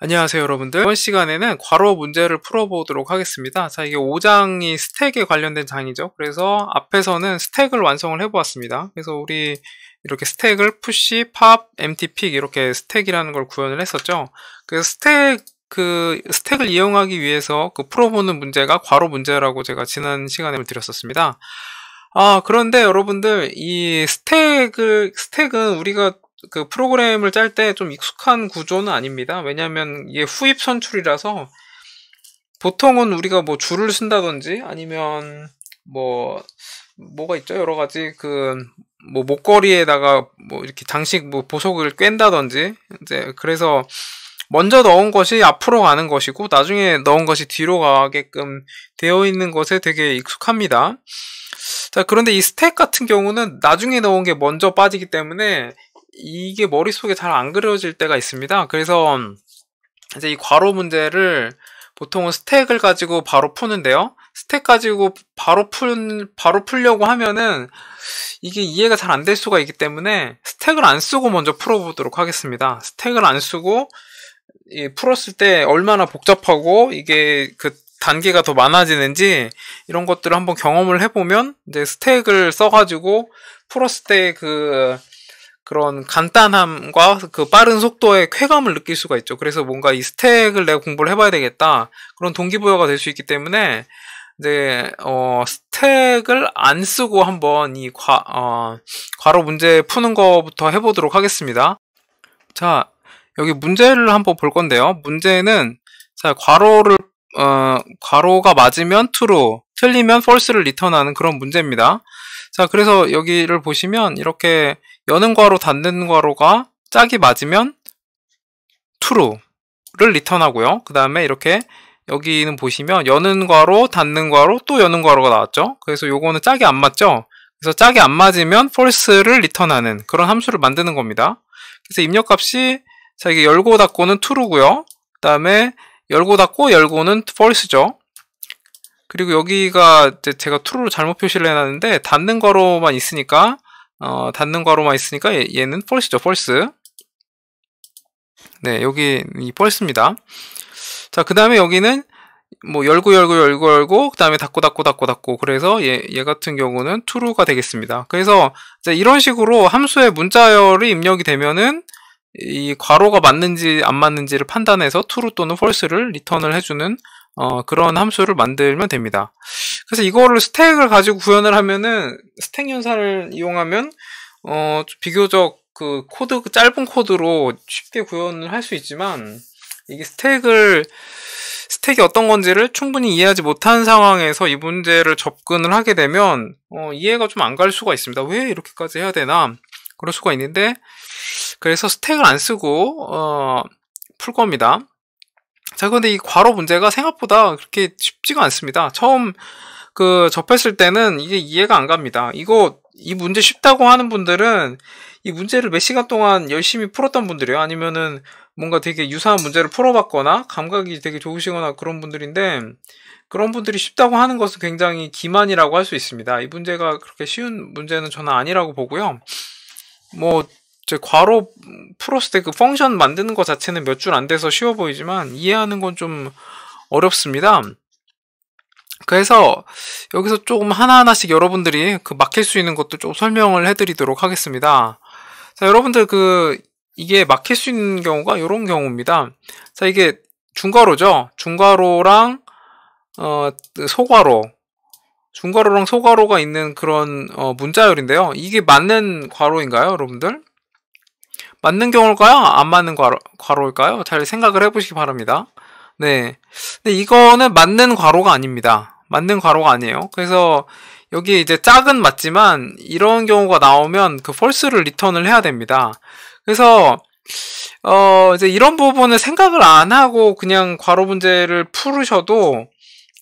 안녕하세요 여러분들 이번 시간에는 괄호 문제를 풀어보도록 하겠습니다 자 이게 5장이 스택에 관련된 장이죠 그래서 앞에서는 스택을 완성을 해보았습니다 그래서 우리 이렇게 스택을 푸시, 팝, m t p 이렇게 스택이라는 걸 구현을 했었죠 그래서 스택 그 스택을 이용하기 위해서 그 풀어보는 문제가 괄호 문제라고 제가 지난 시간에 드렸었습니다 아 그런데 여러분들 이 스택을 스택은 우리가 그 프로그램을 짤 때 좀 익숙한 구조는 아닙니다. 왜냐하면 이게 후입 선출이라서 보통은 우리가 뭐 줄을 쓴다든지 아니면 뭐 뭐가 있죠 여러 가지 그 뭐 목걸이에다가 뭐 이렇게 장식 뭐 보석을 꿴다든지 이제 그래서 먼저 넣은 것이 앞으로 가는 것이고 나중에 넣은 것이 뒤로 가게끔 되어 있는 것에 되게 익숙합니다. 자 그런데 이 스택 같은 경우는 나중에 넣은 게 먼저 빠지기 때문에 이게 머릿속에 잘 안 그려질 때가 있습니다. 그래서 이제 이 괄호 문제를 보통은 스택을 가지고 바로 푸는데요. 스택 가지고 바로 풀, 바로 풀려고 하면은 이게 이해가 잘 안 될 수가 있기 때문에 스택을 안 쓰고 먼저 풀어보도록 하겠습니다. 스택을 안 쓰고 풀었을 때 얼마나 복잡하고 이게 그 단계가 더 많아지는지 이런 것들을 한번 경험을 해보면 이제 스택을 써가지고 풀었을 때그 그런 간단함과 그 빠른 속도의 쾌감을 느낄 수가 있죠. 그래서 뭔가 이 스택을 내가 공부를 해봐야 되겠다. 그런 동기부여가 될 수 있기 때문에 이제 어 스택을 안 쓰고 한번 이 과, 어, 로 문제 푸는 것부터 해보도록 하겠습니다. 자 여기 문제를 한번 볼 건데요. 문제는 자 괄호를 어, 괄호가 맞으면 true, 틀리면 false를 리턴하는 그런 문제입니다. 자 그래서 여기를 보시면 이렇게 여는 괄호 닫는 괄호가 짝이 맞으면 true를 리턴하고요. 그 다음에 이렇게 여기는 보시면 여는 괄호 닫는 괄호 또 여는 괄호가 나왔죠. 그래서 요거는 짝이 안 맞죠. 그래서 짝이 안 맞으면 false를 리턴하는 그런 함수를 만드는 겁니다. 그래서 입력값이 자 이게 열고 닫고는 true고요. 그 다음에 열고 닫고 열고는 false죠. 그리고 여기가 제가 true로 잘못 표시를 해놨는데 닫는 괄호만 있으니까 어, 닫는 괄호만 있으니까 얘, 는 펄스죠, 펄스. 네, 여기 이 펄스입니다. 자, 그 다음에 여기는 뭐 열고 열고 열고 열고 그 다음에 닫고 닫고 닫고 닫고 그래서 얘, 얘 같은 경우는 true가 되겠습니다. 그래서 이런 식으로 함수의 문자열이 입력이 되면은 이 괄호가 맞는지 안 맞는지를 판단해서 true 또는 false를 리턴을 해주는 어, 그런 함수를 만들면 됩니다. 그래서 이거를 스택을 가지고 구현을 하면은 스택 연산을 이용하면 어 비교적 그 코드 그 짧은 코드로 쉽게 구현을 할 수 있지만 이게 스택을 스택이 어떤 건지를 충분히 이해하지 못한 상황에서 이 문제를 접근을 하게 되면 어, 이해가 좀 안 갈 수가 있습니다. 왜 이렇게까지 해야 되나 그럴 수가 있는데 그래서 스택을 안 쓰고 어, 풀 겁니다. 자, 근데 이 괄호 문제가 생각보다 그렇게 쉽지가 않습니다. 처음 그 접했을 때는 이게 이해가 안 갑니다. 이거 이 문제 쉽다고 하는 분들은 이 문제를 몇 시간 동안 열심히 풀었던 분들이에요. 아니면은 뭔가 되게 유사한 문제를 풀어봤거나 감각이 되게 좋으시거나 그런 분들인데 그런 분들이 쉽다고 하는 것은 굉장히 기만이라고 할 수 있습니다. 이 문제가 그렇게 쉬운 문제는 저는 아니라고 보고요. 뭐, 제 과로 풀었을 때그 펑션 만드는 것 자체는 몇 줄 안 돼서 쉬워 보이지만 이해하는 건 좀 어렵습니다. 그래서 여기서 조금 하나하나씩 여러분들이 그 막힐 수 있는 것도 좀 설명을 해드리도록 하겠습니다. 자, 여러분들 그 이게 막힐 수 있는 경우가 이런 경우입니다. 자, 이게 중괄호죠. 중괄호랑 어, 그 소괄호 중괄호랑 소괄호가 있는 그런 어, 문자열인데요. 이게 맞는 괄호인가요, 여러분들? 맞는 경우일까요? 안 맞는 괄호, 괄호일까요? 잘 생각을 해보시기 바랍니다. 네. 근데 이거는 맞는 괄호가 아닙니다. 맞는 괄호가 아니에요. 그래서 여기 이제 짝은 맞지만 이런 경우가 나오면 그 false를 리턴을 해야 됩니다. 그래서 어 이제 이런 부분을 생각을 안 하고 그냥 괄호 문제를 풀으셔도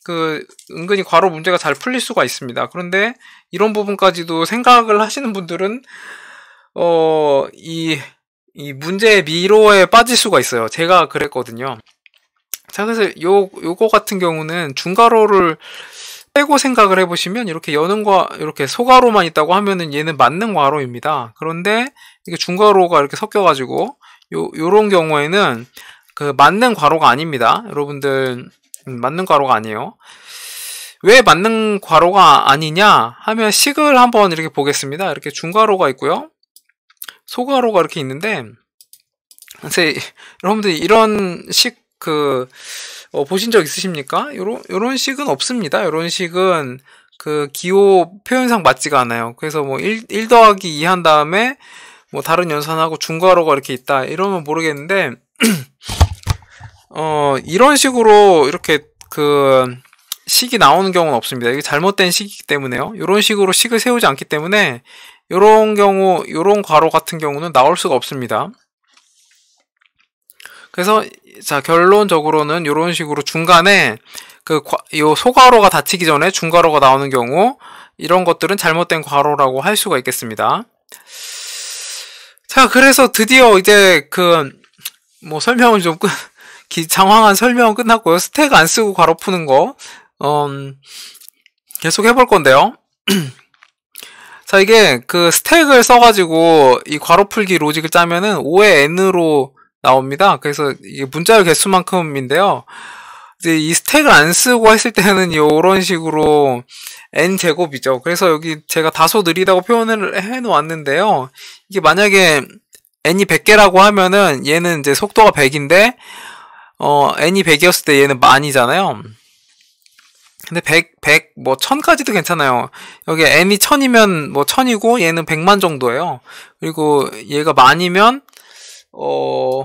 그 은근히 괄호 문제가 잘 풀릴 수가 있습니다. 그런데 이런 부분까지도 생각을 하시는 분들은 어 이 이 문제의 미로에 빠질 수가 있어요. 제가 그랬거든요. 자, 그래서 요, 요거 같은 경우는 중괄호를 빼고 생각을 해보시면 이렇게 여는과 이렇게 소괄호만 있다고 하면은 얘는 맞는 괄호입니다. 그런데 이게 중괄호가 이렇게 섞여가지고 요, 요런 경우에는 그 맞는 괄호가 아닙니다. 여러분들, 음, 맞는 괄호가 아니에요. 왜 맞는 괄호가 아니냐 하면 식을 한번 이렇게 보겠습니다. 이렇게 중괄호가 있고요. 소괄호가 이렇게 있는데, 여러분들 이런 식그 어, 보신 적 있으십니까? 요런 요런 식은 없습니다. 요런 식은 그 기호 표현상 맞지가 않아요. 그래서 뭐1 1 더하기 2 한 다음에 뭐 다른 연산하고 중괄호가 이렇게 있다. 이러면 모르겠는데 어 이런 식으로 이렇게 그 식이 나오는 경우는 없습니다. 이게 잘못된 식이기 때문에요. 이런 식으로 식을 세우지 않기 때문에 이런 경우, 이런 괄호 같은 경우는 나올 수가 없습니다. 그래서 자, 결론적으로는 이런 식으로 중간에 그, 요 소괄호가 닫히기 전에 중괄호가 나오는 경우, 이런 것들은 잘못된 괄호라고 할 수가 있겠습니다. 자, 그래서 드디어 이제 그, 뭐 설명을 좀 끝, 장황한 설명은 끝났고요. 스택 안 쓰고 괄호 푸는 거, 음, 계속 해볼 건데요. 자, 이게 그 스택을 써가지고 이 괄호 풀기 로직을 짜면은 5의 n으로 나옵니다. 그래서 이게 문자열 개수만큼인데요. 이제 이 스택을 안 쓰고 했을 때는 이런 식으로 n 제곱이죠. 그래서 여기 제가 다소 느리다고 표현을 해 놓았는데요. 이게 만약에 n이 100개라고 하면은 얘는 이제 속도가 100인데 어 n이 100이었을 때 얘는 만이잖아요. 근데 100, 100, 뭐 1000까지도 괜찮아요. 여기 n이 1000이면 뭐 1000이고 얘는 100만 정도예요. 그리고 얘가 만이면 어,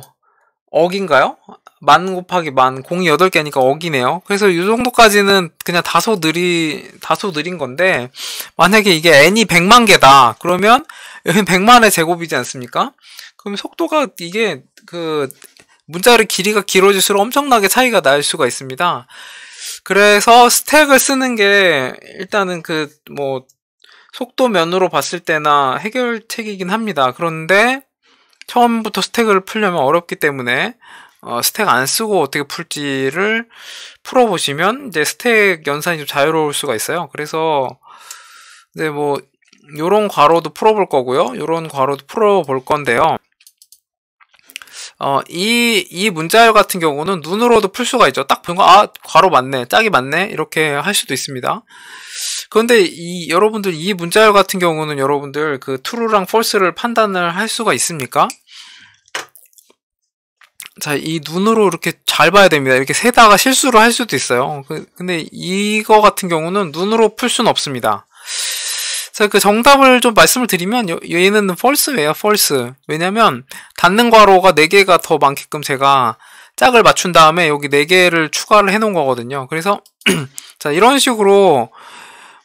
억인가요? 만 곱하기 만, 공이 8개니까 억이네요. 그래서 이 정도까지는 그냥 다소 느리, 다소 느린 건데, 만약에 이게 n이 100만 개다. 그러면 여기 100만의 제곱이지 않습니까? 그럼 속도가 이게 그, 문자를 길이가 길어질수록 엄청나게 차이가 날 수가 있습니다. 그래서 스택을 쓰는 게 일단은 그, 뭐, 속도면으로 봤을 때나 해결책이긴 합니다. 그런데, 처음부터 스택을 풀려면 어렵기 때문에 어, 스택 안 쓰고 어떻게 풀지를 풀어보시면 이제 스택 연산이 좀 자유로울 수가 있어요. 그래서 이뭐 요런 괄호도 풀어볼 거고요. 요런 괄호도 풀어볼 건데요. 어, 이, 이 문자열 같은 경우는 눈으로도 풀 수가 있죠. 딱 보면, 아, 괄호 맞네. 짝이 맞네. 이렇게 할 수도 있습니다. 그런데 이, 여러분들, 이 문자열 같은 경우는 여러분들 그 true랑 false를 판단을 할 수가 있습니까? 자, 이 눈으로 이렇게 잘 봐야 됩니다. 이렇게 세다가 실수를 할 수도 있어요. 그, 근데 이거 같은 경우는 눈으로 풀 수는 없습니다. 자, 그 정답을 좀 말씀을 드리면 얘는 펄스예요, 펄스. 왜냐면 닿는과로가 4개가 더 많게끔 제가 짝을 맞춘 다음에 여기 4개를 추가를 해 놓은 거거든요. 그래서 자, 이런 식으로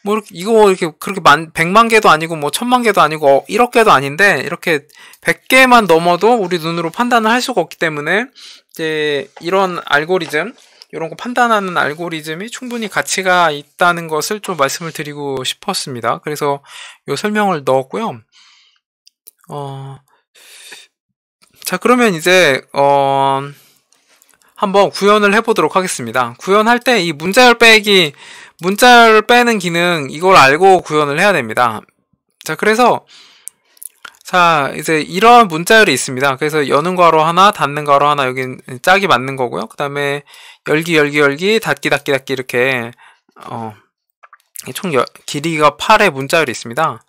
뭐 이렇게 이거 뭐 이렇게 그렇게 만 100만 개도 아니고 뭐 1000만 개도 아니고 1억 어, 개도 아닌데 이렇게 100개만 넘어도 우리 눈으로 판단을 할 수가 없기 때문에 이제 이런 알고리즘 이런 거 판단하는 알고리즘이 충분히 가치가 있다는 것을 좀 말씀을 드리고 싶었습니다. 그래서 요 설명을 넣었고요. 어, 자 그러면 이제 어 한번 구현을 해보도록 하겠습니다. 구현할 때 이 문자열 빼기, 문자열 빼는 기능 이걸 알고 구현을 해야 됩니다. 자 그래서 자 이제 이런 문자열이 있습니다. 그래서 여는 거로 하나, 닫는 거로 하나 여긴 짝이 맞는 거고요. 그 다음에 열기, 열기, 열기, 닫기, 닫기, 닫기 이렇게 어, 총 여, 길이가 8의 문자열이 있습니다.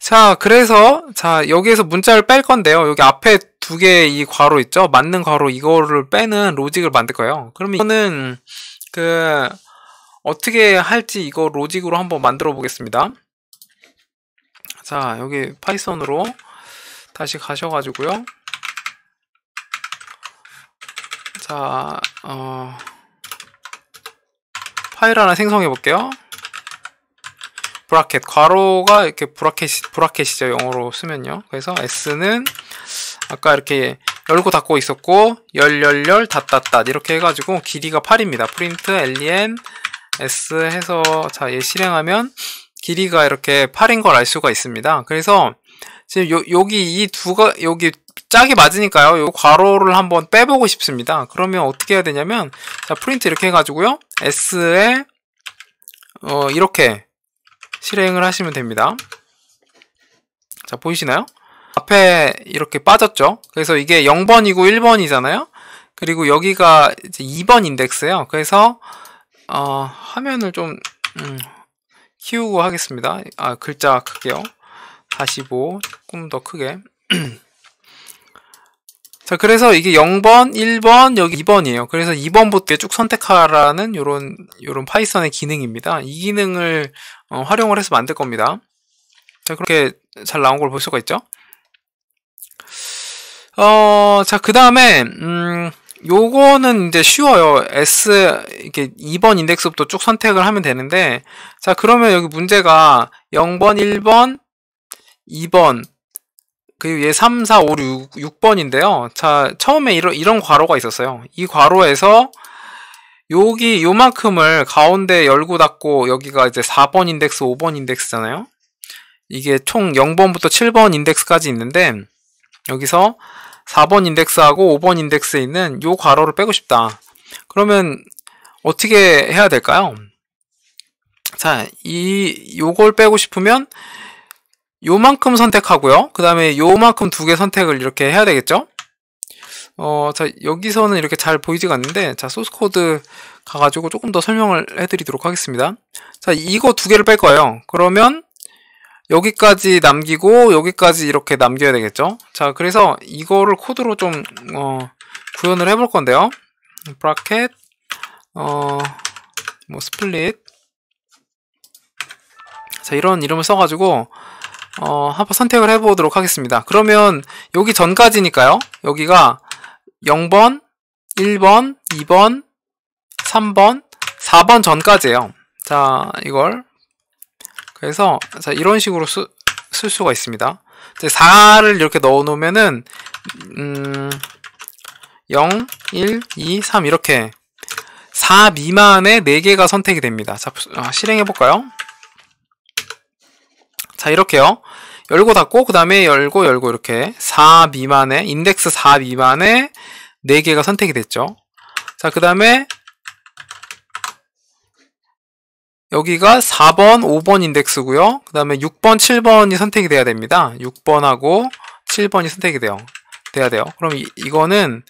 자 그래서 자 여기에서 문자열뺄 건데요 여기 앞에 두 개의 이 괄호 있죠? 맞는 괄호 이거를 빼는 로직을 만들 거예요. 그러면 이거는 그 어떻게 할지 이거 로직으로 한번 만들어 보겠습니다. 자, 여기 파이썬으로 다시 가셔가지고요. 자, 어, 파일 하나 생성해 볼게요. 브라켓, 괄호가 이렇게 브라켓, 브라켓이죠. 영어로 쓰면요. 그래서 s는 아까 이렇게 열고 닫고 있었고 열 열 열 닫닫 닫 이렇게 해가지고 길이가 8입니다. 프린트 엘리엔 s 해서 자 얘 실행하면 길이가 이렇게 8인 걸 알 수가 있습니다. 그래서 지금 요, 여기 이 두가 여기 짝이 맞으니까요. 요 괄호를 한번 빼보고 싶습니다. 그러면 어떻게 해야 되냐면 자 프린트 이렇게 해가지고요. s에 어, 이렇게 실행을 하시면 됩니다. 자 보이시나요? 앞에 이렇게 빠졌죠. 그래서 이게 0번이고 1번이잖아요. 그리고 여기가 이제 2번 인덱스예요. 그래서 어, 화면을 좀 음, 키우고 하겠습니다. 아, 글자 크게요. 45 조금 더 크게. 자, 그래서 이게 0번, 1번, 여기 2번이에요. 그래서 2번부터 쭉 선택하라는 요런 요런 파이썬의 기능입니다. 이 기능을 어, 활용을 해서 만들 겁니다. 자, 그렇게 잘 나온 걸 볼 수가 있죠. 어, 자, 그 다음에, 음, 요거는 이제 쉬워요. S, 이렇게 2번 인덱스부터 쭉 선택을 하면 되는데, 자, 그러면 여기 문제가 0번, 1번, 2번, 그리고 얘 3, 4, 5, 6, 6번인데요. 자, 처음에 이런, 이런 괄호가 있었어요. 이 괄호에서 여기 요만큼을 가운데 열고 닫고 여기가 이제 4번 인덱스, 5번 인덱스잖아요. 이게 총 0번부터 7번 인덱스까지 있는데 여기서 4번 인덱스하고 5번 인덱스에 있는 요 괄호를 빼고 싶다. 그러면 어떻게 해야 될까요? 자, 이 요걸 빼고 싶으면 요만큼 선택하고요. 그 다음에 요만큼 두 개 선택을 이렇게 해야 되겠죠? 어, 자, 여기서는 이렇게 잘 보이지가 않는데, 자, 소스코드 가가지고 조금 더 설명을 해드리도록 하겠습니다. 자, 이거 두 개를 뺄 거예요. 그러면 여기까지 남기고 여기까지 이렇게 남겨야 되겠죠 자 그래서 이거를 코드로 좀 어, 구현을 해 볼 건데요 브라켓 어뭐 스플릿 자 이런 이름을 써가지고 어 한번 선택을 해보도록 하겠습니다 그러면 여기 전까지니까요 여기가 0번 1번 2번 3번 4번 전까지예요 자 이걸 그래서 자, 이런 식으로 쓰, 쓸 수가 있습니다. 4를 이렇게 넣어 놓으면은 음, 0, 1, 2, 3 이렇게 4 미만의 4개가 선택이 됩니다. 자, 아, 실행해 볼까요? 자, 이렇게요. 열고 닫고 그 다음에 열고 열고 이렇게 4 미만의 인덱스 4 미만의 4개가 선택이 됐죠. 자, 그 다음에 여기가 4번, 5번 인덱스고요. 그 다음에 6번, 7번이 선택이 돼야 됩니다. 6번하고 7번이 선택이 돼요. 돼야 돼요. 그럼 이, 이거는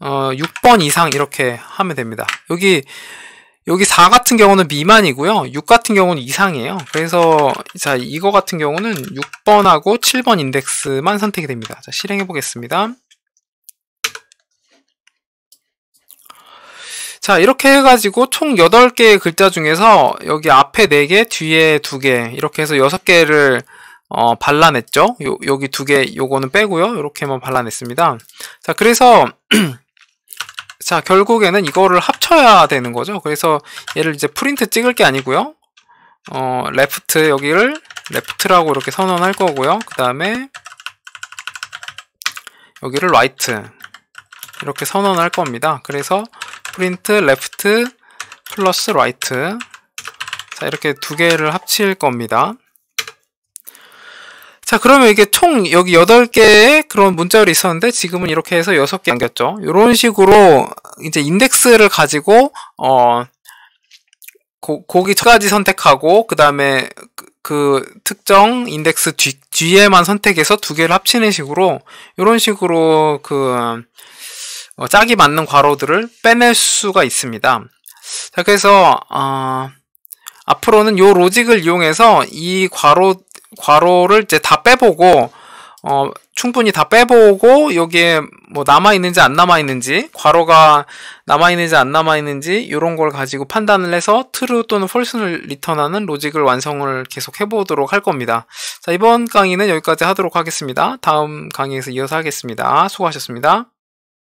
어, 6번 이상 이렇게 하면 됩니다. 여기 여기 4 같은 경우는 미만이고요. 6 같은 경우는 이상이에요. 그래서 자 이거 같은 경우는 6번하고 7번 인덱스만 선택이 됩니다. 자 실행해 보겠습니다. 자 이렇게 해가지고 총 8개의 글자 중에서 여기 앞에 4개 뒤에 2개 이렇게 해서 6개를 어, 발라냈죠 요, 여기 2개 요거는 빼고요 이렇게만 발라냈습니다 자 그래서 자 결국에는 이거를 합쳐야 되는 거죠 그래서 얘를 이제 프린트 찍을 게 아니고요 어 레프트 여기를 레프트라고 이렇게 선언할 거고요 그 다음에 여기를 라이트 이렇게 선언할 겁니다 그래서 프린트 레프트 플러스 라이트 자 이렇게 두 개를 합칠 겁니다 자 그러면 이게 총 여기 8개의 그런 문자열이 있었는데 지금은 이렇게 해서 6개 남겼죠 이런 식으로 이제 인덱스를 가지고 어 고, 고기 첫가지 선택하고 그 다음에 그 특정 인덱스 뒤, 뒤에만 선택해서 두 개를 합치는 식으로 이런 식으로 그 어, 짝이 맞는 괄호들을 빼낼 수가 있습니다. 자, 그래서 어, 앞으로는 요 로직을 이용해서 이 괄호 괄호를 이제 다 빼보고 어, 충분히 다 빼보고 여기에 뭐 남아 있는지 안 남아 있는지 괄호가 남아 있는지 안 남아 있는지 이런 걸 가지고 판단을 해서 true 또는 false를 리턴하는 로직을 완성을 계속 해보도록 할 겁니다. 자 이번 강의는 여기까지 하도록 하겠습니다. 다음 강의에서 이어서 하겠습니다. 수고하셨습니다.